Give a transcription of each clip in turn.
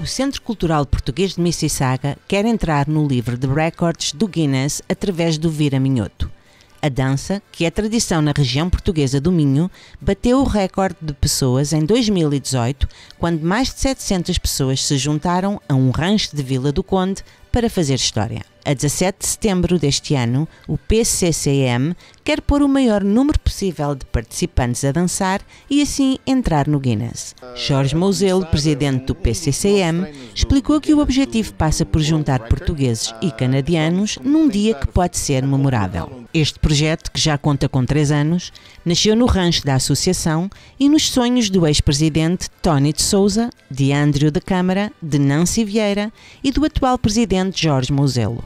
o Centro Cultural Português de Mississauga quer entrar no livro de recordes do Guinness através do Vira Minhoto. A dança, que é tradição na região portuguesa do Minho, bateu o recorde de pessoas em 2018, quando mais de 700 pessoas se juntaram a um rancho de Vila do Conde para fazer história. A 17 de setembro deste ano, o PCCM quer pôr o maior número possível de participantes a dançar e assim entrar no Guinness. Jorge Mouzelo, presidente do PCCM, explicou que o objetivo passa por juntar portugueses e canadianos num dia que pode ser memorável. Este projeto, que já conta com três anos, nasceu no rancho da associação e nos sonhos do ex-presidente Tony de Souza, de Andrew da Câmara, de Nancy Vieira e do atual presidente Jorge Mouzelo.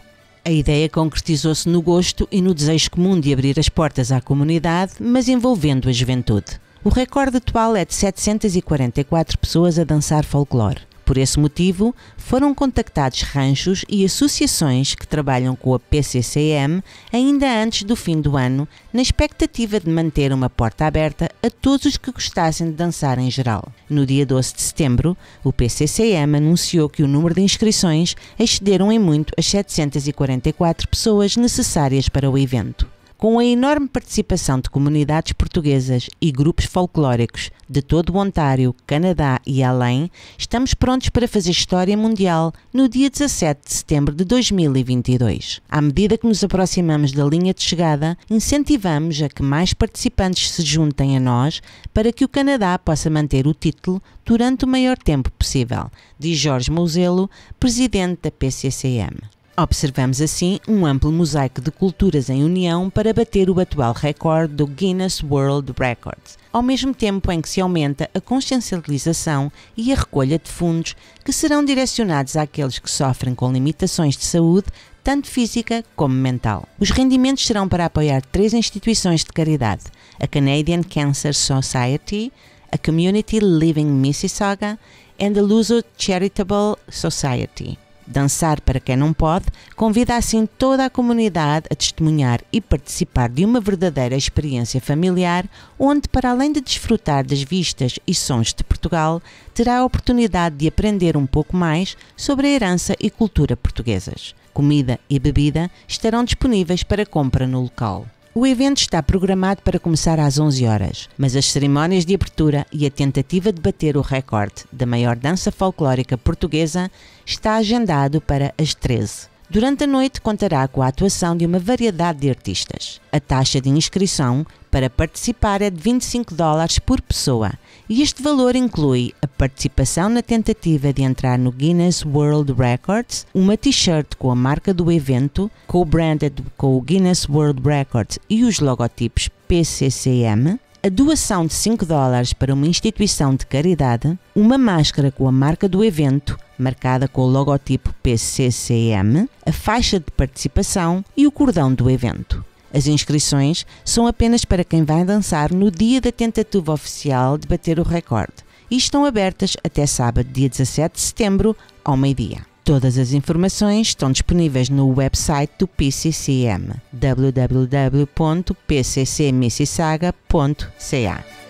A ideia concretizou-se no gosto e no desejo comum de abrir as portas à comunidade, mas envolvendo a juventude. O recorde atual é de 744 pessoas a dançar folclore. Por esse motivo, foram contactados ranchos e associações que trabalham com a PCCM ainda antes do fim do ano, na expectativa de manter uma porta aberta a todos os que gostassem de dançar em geral. No dia 12 de setembro, o PCCM anunciou que o número de inscrições excederam em muito as 744 pessoas necessárias para o evento com a enorme participação de comunidades portuguesas e grupos folclóricos de todo o Ontário, Canadá e além, estamos prontos para fazer história mundial no dia 17 de setembro de 2022. À medida que nos aproximamos da linha de chegada, incentivamos a que mais participantes se juntem a nós para que o Canadá possa manter o título durante o maior tempo possível, diz Jorge Mouzelo, presidente da PCCM. Observamos assim um amplo mosaico de culturas em união para bater o atual recorde do Guinness World Records, ao mesmo tempo em que se aumenta a consciencialização e a recolha de fundos que serão direcionados àqueles que sofrem com limitações de saúde, tanto física como mental. Os rendimentos serão para apoiar três instituições de caridade: a Canadian Cancer Society, a Community Living Mississauga e a Luso Charitable Society. Dançar para quem não pode convida assim toda a comunidade a testemunhar e participar de uma verdadeira experiência familiar, onde, para além de desfrutar das vistas e sons de Portugal, terá a oportunidade de aprender um pouco mais sobre a herança e cultura portuguesas. Comida e bebida estarão disponíveis para compra no local. O evento está programado para começar às 11 horas, mas as cerimónias de abertura e a tentativa de bater o recorde da maior dança folclórica portuguesa está agendado para as 13. Durante a noite contará com a atuação de uma variedade de artistas. A taxa de inscrição para participar é de 25 dólares por pessoa e este valor inclui a participação na tentativa de entrar no Guinness World Records, uma t-shirt com a marca do evento, co-branded com o Guinness World Records e os logotipos PCCM, a doação de 5 dólares para uma instituição de caridade, uma máscara com a marca do evento, marcada com o logotipo PCCM, a faixa de participação e o cordão do evento. As inscrições são apenas para quem vai dançar no dia da tentativa oficial de bater o recorde e estão abertas até sábado, dia 17 de setembro, ao meio-dia. Todas as informações estão disponíveis no website do PCCM www.pccmississaga.ca.